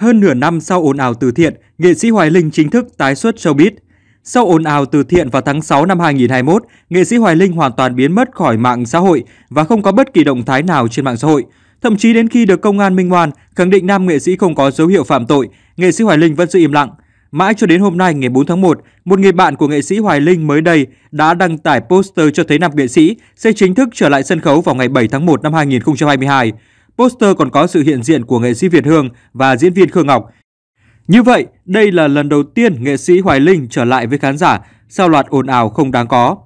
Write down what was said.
Hơn nửa năm sau ồn ào từ thiện, nghệ sĩ Hoài Linh chính thức tái xuất showbiz. Sau ồn ào từ thiện vào tháng 6 năm 2021, nghệ sĩ Hoài Linh hoàn toàn biến mất khỏi mạng xã hội và không có bất kỳ động thái nào trên mạng xã hội. Thậm chí đến khi được công an minh oan khẳng định nam nghệ sĩ không có dấu hiệu phạm tội, nghệ sĩ Hoài Linh vẫn giữ im lặng. Mãi cho đến hôm nay ngày 4 tháng 1, một người bạn của nghệ sĩ Hoài Linh mới đây đã đăng tải poster cho thấy nam nghệ sĩ sẽ chính thức trở lại sân khấu vào ngày 7 tháng 1 năm 2022. Poster còn có sự hiện diện của nghệ sĩ Việt Hương và diễn viên Khương Ngọc. Như vậy, đây là lần đầu tiên nghệ sĩ Hoài Linh trở lại với khán giả sau loạt ồn ào không đáng có.